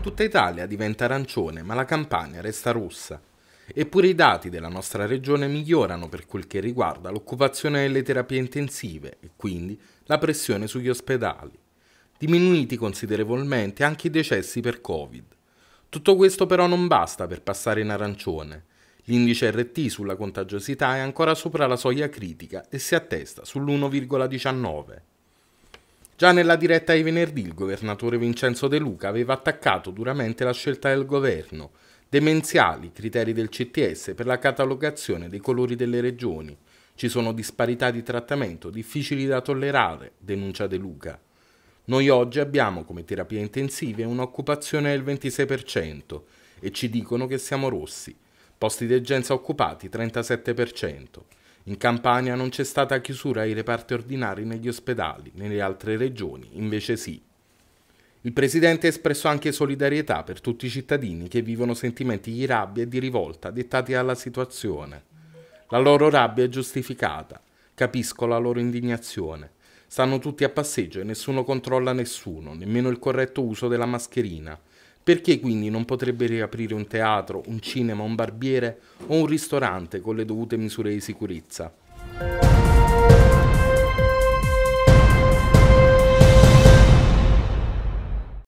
tutta Italia diventa arancione, ma la Campania resta rossa. Eppure i dati della nostra regione migliorano per quel che riguarda l'occupazione delle terapie intensive e quindi la pressione sugli ospedali. Diminuiti considerevolmente anche i decessi per Covid. Tutto questo però non basta per passare in arancione. L'indice RT sulla contagiosità è ancora sopra la soglia critica e si attesta sull'1,19. Già nella diretta di venerdì il governatore Vincenzo De Luca aveva attaccato duramente la scelta del governo, demenziali criteri del CTS per la catalogazione dei colori delle regioni, ci sono disparità di trattamento difficili da tollerare, denuncia De Luca. Noi oggi abbiamo come terapie intensive un'occupazione del 26% e ci dicono che siamo rossi, posti degenza occupati 37%. In Campania non c'è stata chiusura ai reparti ordinari negli ospedali, nelle altre regioni invece sì. Il Presidente ha espresso anche solidarietà per tutti i cittadini che vivono sentimenti di rabbia e di rivolta dettati dalla situazione. La loro rabbia è giustificata, capisco la loro indignazione. Stanno tutti a passeggio e nessuno controlla nessuno, nemmeno il corretto uso della mascherina. Perché quindi non potrebbe riaprire un teatro, un cinema, un barbiere o un ristorante con le dovute misure di sicurezza?